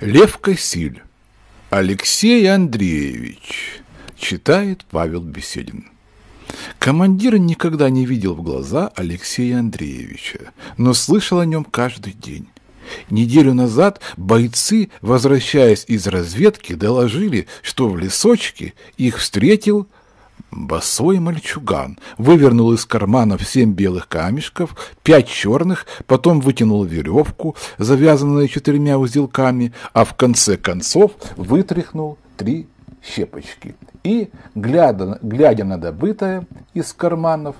Лев Косиль. Алексей Андреевич. Читает Павел Беседин. Командир никогда не видел в глаза Алексея Андреевича, но слышал о нем каждый день. Неделю назад бойцы, возвращаясь из разведки, доложили, что в лесочке их встретил Босой мальчуган вывернул из карманов семь белых камешков, пять черных, потом вытянул веревку, завязанную четырьмя узелками, а в конце концов вытряхнул три щепочки и, глядя, глядя на добытое из карманов,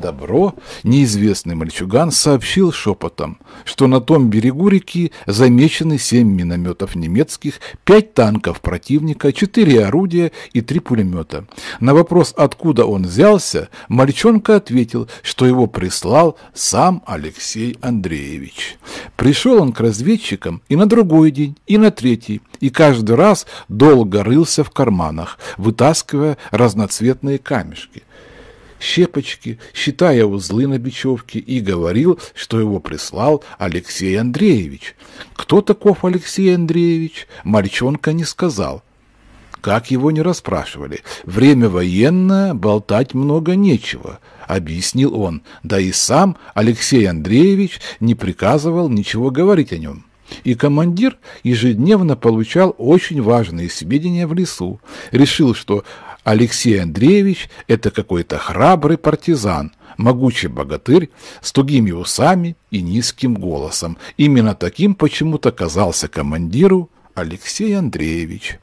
добро, неизвестный мальчуган сообщил шепотом, что на том берегу реки замечены семь минометов немецких, пять танков противника, четыре орудия и три пулемета. На вопрос, откуда он взялся, мальчонка ответил, что его прислал сам Алексей Андреевич. Пришел он к разведчикам и на другой день, и на третий, и каждый раз долго рылся в карманах, вытаскивая вытаскивая разноцветные камешки, щепочки, считая узлы на бечевке, и говорил, что его прислал Алексей Андреевич. Кто таков Алексей Андреевич, мальчонка не сказал. Как его не расспрашивали. Время военное, болтать много нечего, объяснил он. Да и сам Алексей Андреевич не приказывал ничего говорить о нем. И командир ежедневно получал очень важные сведения в лесу. Решил, что Алексей Андреевич – это какой-то храбрый партизан, могучий богатырь с тугими усами и низким голосом. Именно таким почему-то казался командиру Алексей Андреевич.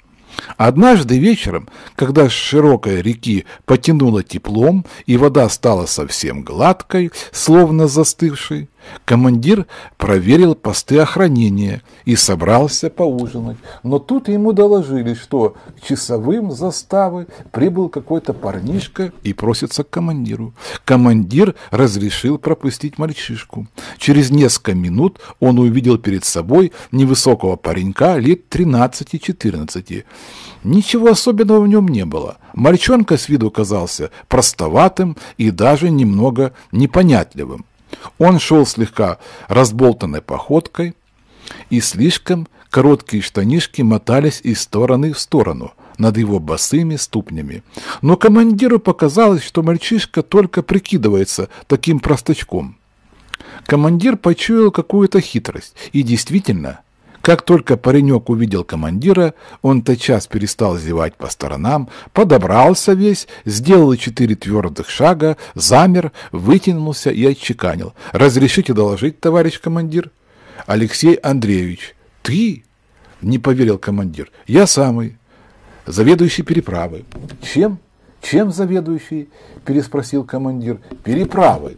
Однажды вечером, когда с широкой реки потянуло теплом и вода стала совсем гладкой, словно застывшей, Командир проверил посты охранения и собрался поужинать. Но тут ему доложили, что к часовым заставы прибыл какой-то парнишка и просится к командиру. Командир разрешил пропустить мальчишку. Через несколько минут он увидел перед собой невысокого паренька лет 13-14. Ничего особенного в нем не было. Мальчонка с виду казался простоватым и даже немного непонятливым. Он шел слегка разболтанной походкой, и слишком короткие штанишки мотались из стороны в сторону над его босыми ступнями. Но командиру показалось, что мальчишка только прикидывается таким простачком. Командир почуял какую-то хитрость, и действительно – как только паренек увидел командира, он тотчас перестал зевать по сторонам, подобрался весь, сделал четыре твердых шага, замер, вытянулся и отчеканил. «Разрешите доложить, товарищ командир?» «Алексей Андреевич, ты?» — не поверил командир. «Я самый. Заведующий переправы». «Чем? Чем заведующий?» — переспросил командир. «Переправы».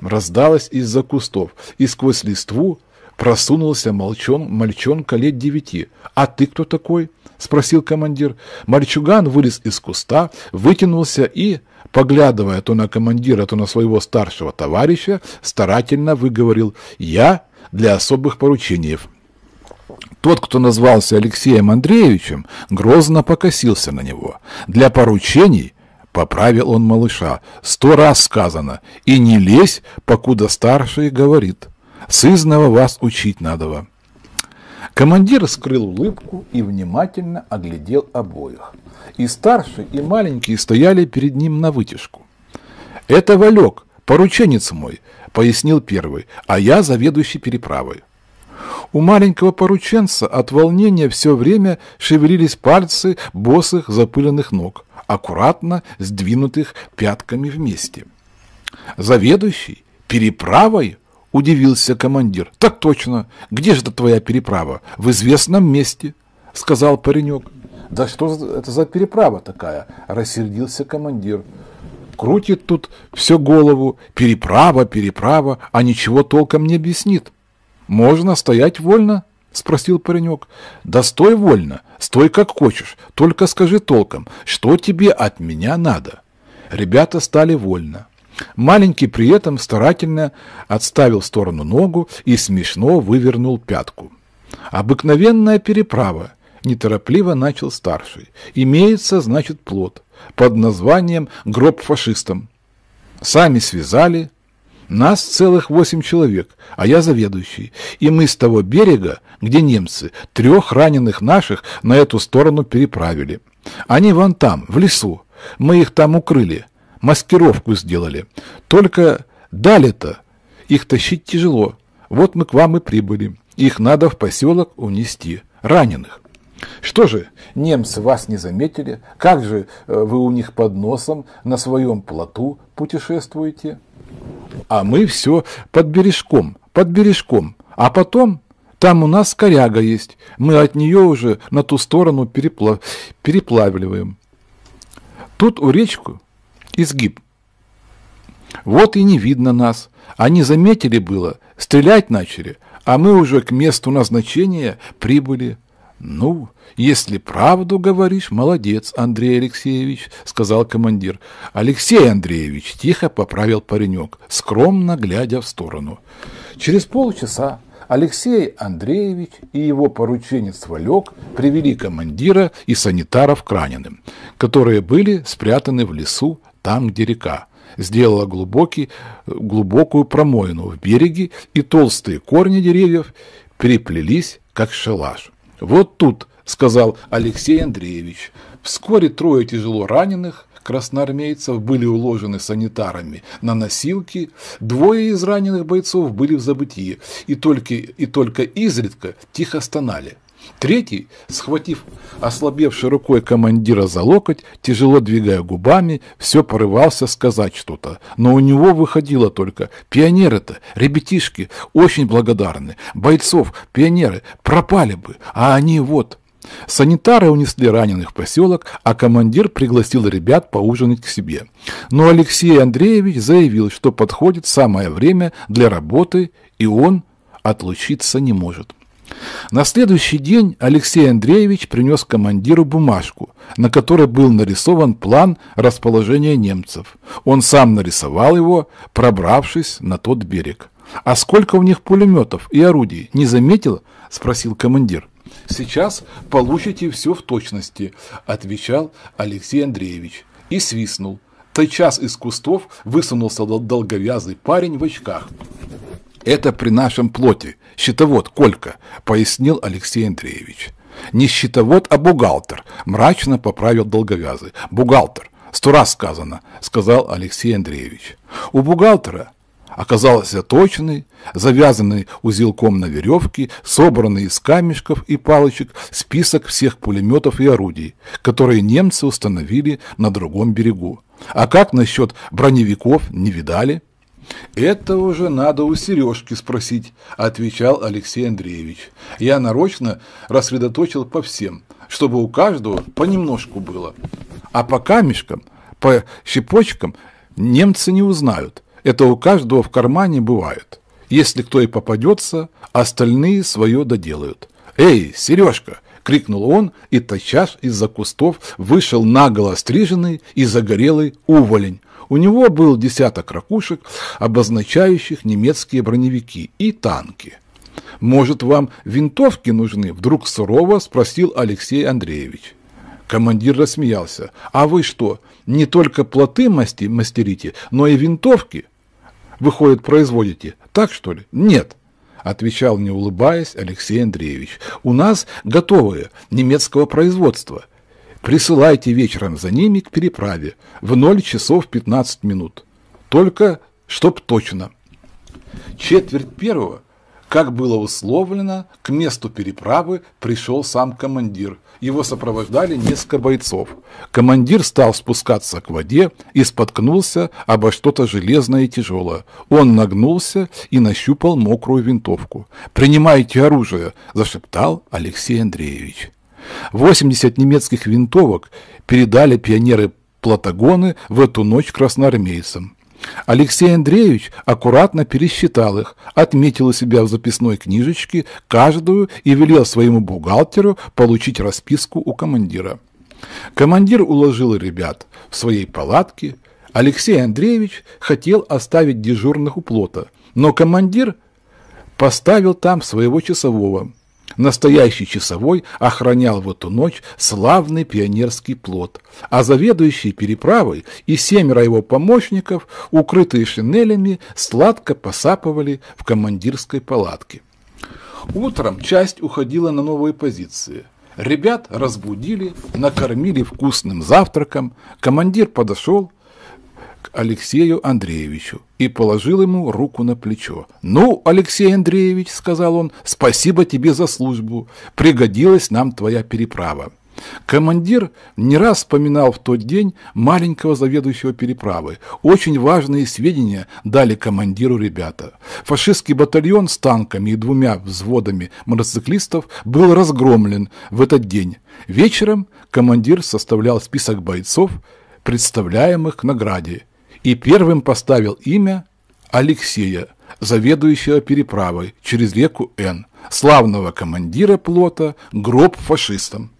Раздалось из-за кустов, и сквозь листву Просунулся молчон, мальчонка лет девяти. «А ты кто такой?» – спросил командир. Мальчуган вылез из куста, вытянулся и, поглядывая то на командира, то на своего старшего товарища, старательно выговорил «Я для особых поручений». Тот, кто назвался Алексеем Андреевичем, грозно покосился на него. «Для поручений?» — поправил он малыша. «Сто раз сказано. И не лезь, покуда старший говорит». Сызного вас учить надо. Командир скрыл улыбку и внимательно оглядел обоих. И старший, и маленький стояли перед ним на вытяжку. «Это Валек, порученец мой», — пояснил первый, — «а я заведующий переправой». У маленького порученца от волнения все время шевелились пальцы босых запыленных ног, аккуратно сдвинутых пятками вместе. «Заведующий? Переправой?» Удивился командир. «Так точно! Где же это твоя переправа? В известном месте!» Сказал паренек. «Да что это за переправа такая?» Рассердился командир. «Крутит тут все голову. Переправа, переправа, а ничего толком не объяснит. Можно стоять вольно?» — спросил паренек. «Да стой вольно, стой как хочешь, только скажи толком, что тебе от меня надо». Ребята стали вольно. Маленький при этом старательно отставил в сторону ногу и смешно вывернул пятку. «Обыкновенная переправа», – неторопливо начал старший. «Имеется, значит, плод под названием «Гроб фашистам». Сами связали, нас целых восемь человек, а я заведующий. И мы с того берега, где немцы, трех раненых наших на эту сторону переправили. Они вон там, в лесу. Мы их там укрыли. Маскировку сделали. Только дали-то. Их тащить тяжело. Вот мы к вам и прибыли. Их надо в поселок унести. Раненых. Что же, немцы вас не заметили? Как же э, вы у них под носом на своем плоту путешествуете? А мы все под бережком, под бережком. А потом там у нас коряга есть. Мы от нее уже на ту сторону переплав... переплавливаем. Тут у речку изгиб. Вот и не видно нас. Они заметили было, стрелять начали, а мы уже к месту назначения прибыли. «Ну, если правду говоришь, молодец, Андрей Алексеевич», — сказал командир. «Алексей Андреевич», — тихо поправил паренек, скромно глядя в сторону. Через полчаса Алексей Андреевич и его порученец Валек привели командира и санитаров к раненым, которые были спрятаны в лесу там, где река, сделала глубокий, глубокую промоину в береге, и толстые корни деревьев переплелись, как шалаш. «Вот тут», — сказал Алексей Андреевич. Вскоре трое тяжело раненых красноармейцев были уложены санитарами на носилки, двое из раненых бойцов были в забытии, и только, и только изредка тихо стонали. Третий, схватив ослабевшей рукой командира за локоть, тяжело двигая губами, все порывался сказать что-то. Но у него выходило только «Пионеры-то, ребятишки, очень благодарны. Бойцов, пионеры, пропали бы, а они вот...» Санитары унесли раненых в поселок, а командир пригласил ребят поужинать к себе. Но Алексей Андреевич заявил, что подходит самое время для работы, и он отлучиться не может. На следующий день Алексей Андреевич принес командиру бумажку, на которой был нарисован план расположения немцев. Он сам нарисовал его, пробравшись на тот берег. «А сколько у них пулеметов и орудий? Не заметил?» – спросил командир. «Сейчас получите все в точности», – отвечал Алексей Андреевич и свистнул. Тотчас из кустов высунулся долговязый парень в очках. Это при нашем плоте. Щитовод Колька, пояснил Алексей Андреевич. Не щитовод, а бухгалтер, мрачно поправил долговязый. Бухгалтер. Сто раз сказано, сказал Алексей Андреевич. У бухгалтера оказался точный, завязанный узелком на веревке, собранный из камешков и палочек список всех пулеметов и орудий, которые немцы установили на другом берегу. А как насчет броневиков, не видали? «Это уже надо у Сережки спросить», – отвечал Алексей Андреевич. «Я нарочно рассредоточил по всем, чтобы у каждого понемножку было. А по камешкам, по щепочкам немцы не узнают. Это у каждого в кармане бывает. Если кто и попадется, остальные свое доделают. «Эй, Сережка!» – крикнул он, и тотчас из-за кустов вышел наголо стриженный и загорелый уволень у него был десяток ракушек, обозначающих немецкие броневики и танки. «Может, вам винтовки нужны?» – вдруг сурово спросил Алексей Андреевич. Командир рассмеялся. «А вы что, не только плоты масти мастерите, но и винтовки, выходит, производите? Так, что ли?» «Нет», – отвечал, не улыбаясь, Алексей Андреевич. «У нас готовые, немецкого производства». Присылайте вечером за ними к переправе в 0 часов 15 минут. Только чтоб точно. Четверть первого, как было условлено, к месту переправы пришел сам командир. Его сопровождали несколько бойцов. Командир стал спускаться к воде и споткнулся обо что-то железное и тяжелое. Он нагнулся и нащупал мокрую винтовку. «Принимайте оружие!» – зашептал Алексей Андреевич. 80 немецких винтовок передали пионеры Платагоны в эту ночь красноармейцам. Алексей Андреевич аккуратно пересчитал их, отметил у себя в записной книжечке каждую и велел своему бухгалтеру получить расписку у командира. Командир уложил ребят в своей палатке. Алексей Андреевич хотел оставить дежурных у плота, но командир поставил там своего часового – Настоящий часовой охранял в эту ночь славный пионерский плод, а заведующий переправой и семеро его помощников, укрытые шинелями, сладко посапывали в командирской палатке. Утром часть уходила на новые позиции – Ребят разбудили, накормили вкусным завтраком, командир подошел, Алексею Андреевичу и положил ему руку на плечо. «Ну, Алексей Андреевич, — сказал он, — спасибо тебе за службу. Пригодилась нам твоя переправа». Командир не раз вспоминал в тот день маленького заведующего переправы. Очень важные сведения дали командиру ребята. Фашистский батальон с танками и двумя взводами мотоциклистов был разгромлен в этот день. Вечером командир составлял список бойцов, представляемых к награде и первым поставил имя Алексея, заведующего переправой через реку Н, славного командира плота, гроб фашистам.